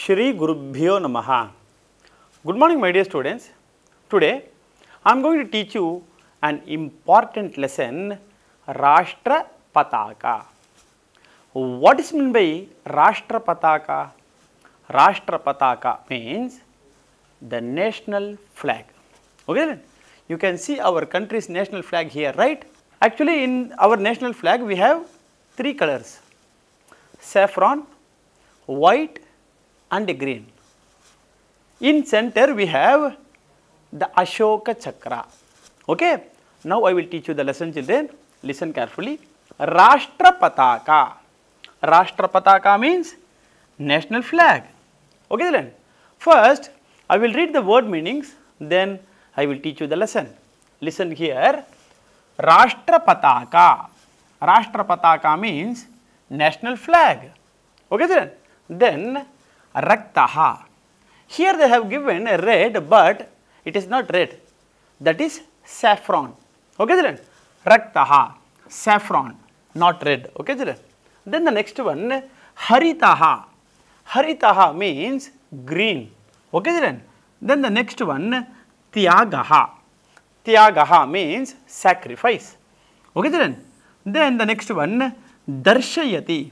श्री गुरुभ्यो नम good morning my dear students today I am going to teach you an important lesson राष्ट्र पताका what is mean बै राष्ट्र पताका राष्ट्र पताका means the national flag okay you can see our country's national flag here right actually in our national flag we have three colours saffron white and green. In center we have the Ashoka Chakra. Okay. Now I will teach you the lesson children. Listen carefully. Rashtra Pataka. Rashtra Pataka means national flag. Okay children. First I will read the word meanings then I will teach you the lesson. Listen here. Rashtra Pataka. Rashtra Pataka means national flag. Okay children. Then Raktaha. Here they have given a red but it is not red. That is saffron. Okay children? Raktaha. Saffron. Not red. Okay children? Then the next one Haritaha. Haritaha means green. Okay children? Then the next one Tyagaha. Tyagaha means sacrifice. Okay children? Then the next one Darshayati.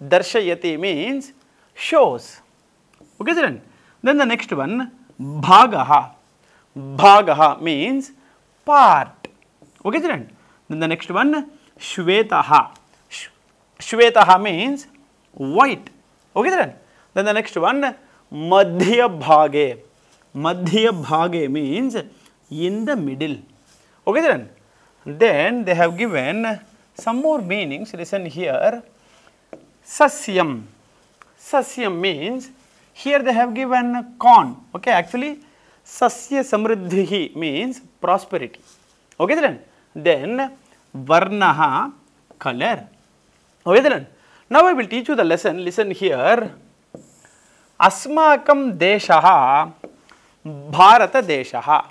Darshayati means shows. Okay, student. Then the next one, bhagaha. Bhagaha means part. Okay, student. Then the next one, shvetaha. Sh shvetaha means white. Okay, student. Then the next one, madhya bhage. Madhya bhage means in the middle. Okay, student. Then they have given some more meanings. Listen here. Sasyam. Sasyam means here they have given corn. Okay, actually Sasya Samriddhi means prosperity. Okay, children. Then Varnaha color. Okay, children. Now I will teach you the lesson. Listen here. Asmakam Deshaha Bharata Deshaha.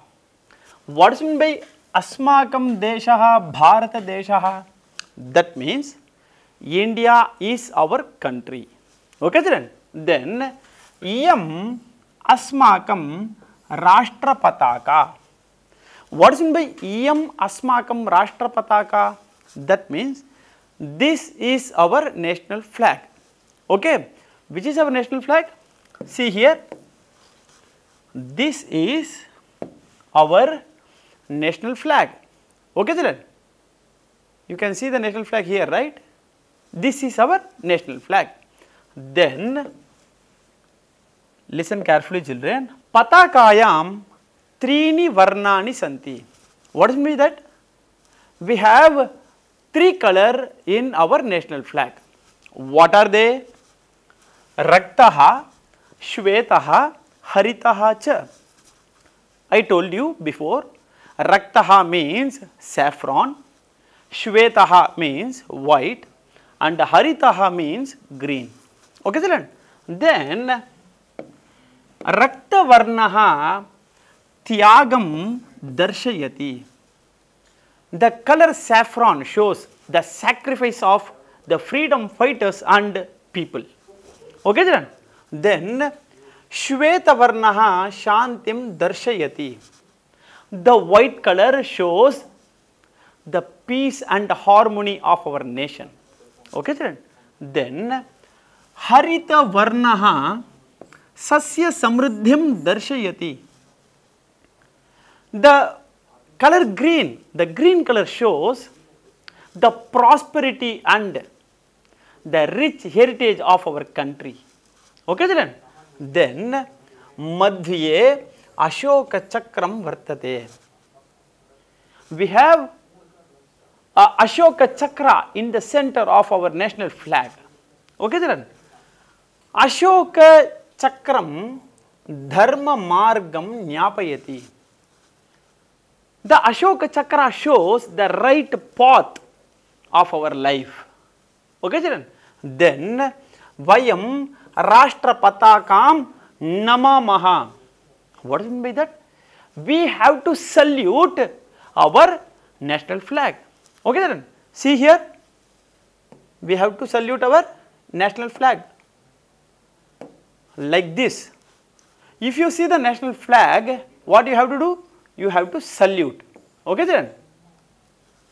What is meant by Asmakam Deshaha Bharata Deshaha? That means India is our country. Okay, children. Then इं अस्माक राष्ट्रपता का वाट is बै इं अस्माक राष्ट्रपताका that mean this is our national flag okay which is our national flag see here this is our national flag okay children you can see the national flag here right this is our national flag then Listen carefully children. Patakayam trini varnani santi. What does it mean that? We have three color in our national flag. What are they? Raktaha, Shvetaha, Haritaha cha. I told you before, Raktaha means saffron, Shvetaha means white and Haritaha means green. Okay, children? Then रक्तवर्ण त्यागम दर्शयति the colour saffron shows the sacrifice of the freedom fighters and people okay जन then श्वेतवर्ण शांतिम दर्शयति the white colour shows the peace and harmony of our nation okay जन then हरित वर्ण सस्य समृद्धिम दर्शयति the colour green the green colour shows the prosperity and the rich heritage of our country okay children then मध्ये अशोक चक्रम वर्तते we have Ashok chakra in the centre of our national flag okay children Ashok चक्रम धर्म मार्गम ज्ञापयति the Ashok chakra shows the right path of our life okay children then वयम राष्ट्रपताकाम नमामः what is by that we have to salute our national flag okay children see here we have to salute our national flag like this. If you see the national flag, what you have to do? You have to salute. Okay, then?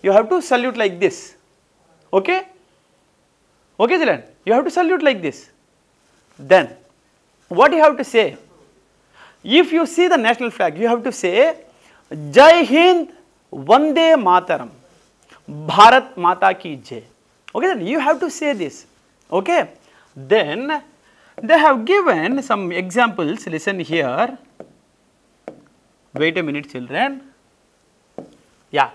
You have to salute like this. Okay? Okay, children? You have to salute like this. Then, what you have to say? If you see the national flag, you have to say, Jai Hind, Vande Mataram, Bharat Mata Ki Jai. Okay, you have to say this. Okay? Then, they have given some examples, listen here. Wait a minute children. Yeah,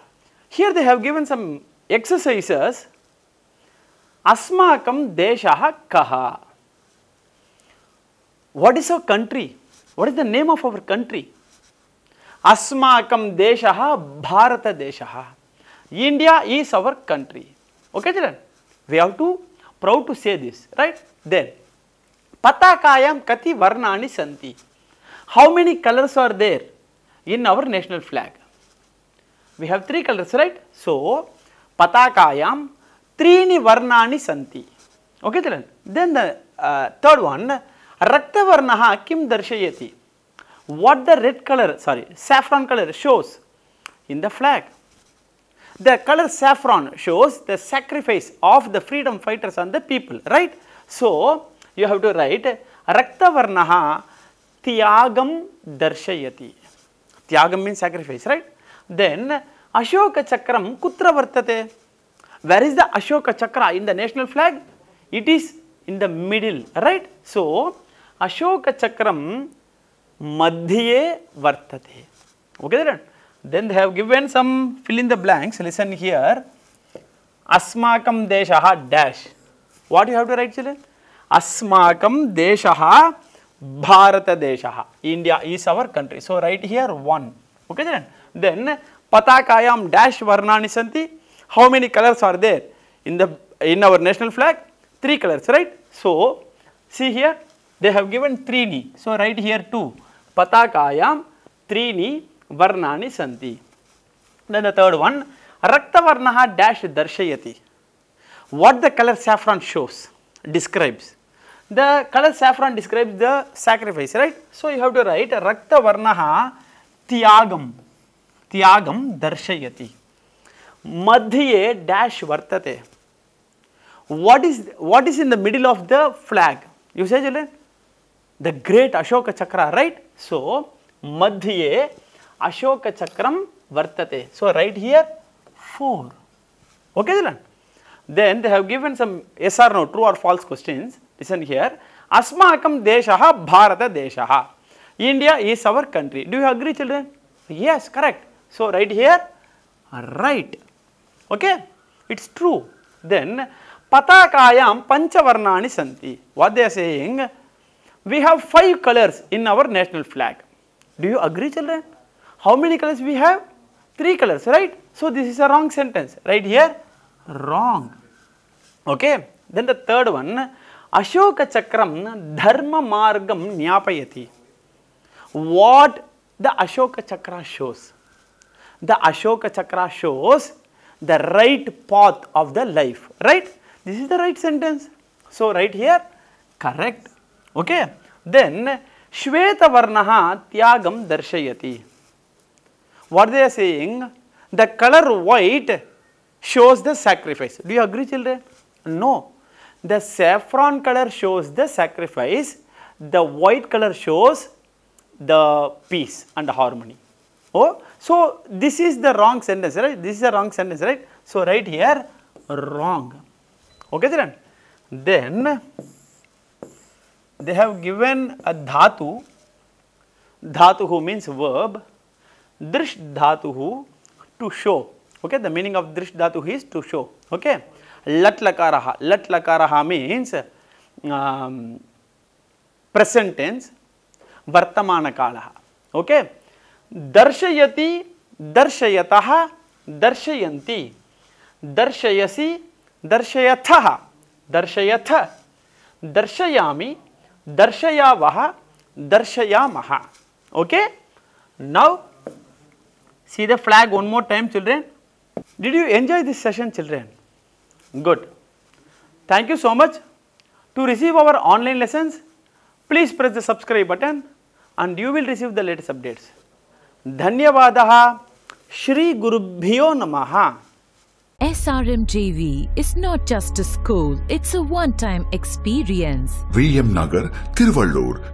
here they have given some exercises. Asmakam deshaha kaha. What is our country? What is the name of our country? Asmakam deshaha bharata deshaha. India is our country. Okay children? We have to proud to say this, right? Then पताकायां कति वर्णानि सन्ति how many colours are there in our national flag we have three colours right so पताकायां त्रीणि वर्णानि सन्ति okay चलन then the third one रक्तवर्णः किं दर्शयति what the red colour sorry saffron colour shows in the flag the colour saffron shows the sacrifice of the freedom fighters on the people right so you have to write रक्तवर्ण त्यागम दर्शयति त्याग mean sacrifice right then Ashok चक्रम कुत्र वर्तते where is the Ashok chakra in the national flag it is in the middle right so Ashok चक्रम मध्ये वर्तते okay then they have given some fill in the blanks listen here अस्माकम देशः dash what you have to write children अस्माक देश भारत देश India is our country so write here one okay then पताकायां dash वर्णा see how many colours are there in the in our national flag three colours write so see here they have given three so write here to पताकायां त्रीनी वर्णा see the third one रक्तवर्ण dash दर्शयति what the colour saffron shows describes the color saffron describes the sacrifice, right? So, you have to write Rakta Varnaha tiagam, tiagam Darshayati. Madhye dash Vartate. What is, what is in the middle of the flag? You say, children? The great Ashoka Chakra, right? So, Madhye Ashoka Chakram Vartate. So, right here 4. Okay, children? Then they have given some yes or no, true or false questions listen here. Asmakam deshaha Bharata deshaha. India is our country. Do you agree children? Yes, correct. So, right here, right. Okay, it's true. Then, patakayam panchavarnani santi. What they are saying, we have five colors in our national flag. Do you agree children? How many colors we have? Three colors, right? So, this is a wrong sentence. Right here, wrong. Okay, then the third one, Ashok chakra धर्म मार्ग ज्ञापय what the Ashok chakra shows the Ashok chakra shows the right path of the life right this the right say so write here correct okay then श्वेतवर्ण त्याग त्यागम दर्शयति they are saying the colour white shows the sacrifice do you agree children no the saffron color shows the sacrifice, the white color shows the peace and the harmony. Oh, so this is the wrong sentence, right? This is the wrong sentence, right? So right here, wrong. Okay, children. Then they have given a dhatu. Dhatuhu means verb. Drish dhatuhu to show. Okay, the meaning of drish dhatu is to show. Okay. लट लका रहा लट लका रहा means present um, वर्तमान काल okay दर्शयति दर्शयतः दर्शयन्ति दर्शयसि दर्शयथः दर्शयथ दर्शयामि दर्शयावः दर्शयामः okay now see the flag one more time children did you enjoy this session children Good. Thank you so much. To receive our online lessons, please press the subscribe button and you will receive the latest updates. Dhanyavadaha Shri Gurubhyo Namaha. SRMJV is not just a school, it's a one-time experience. William Nagar, Tiruvallur,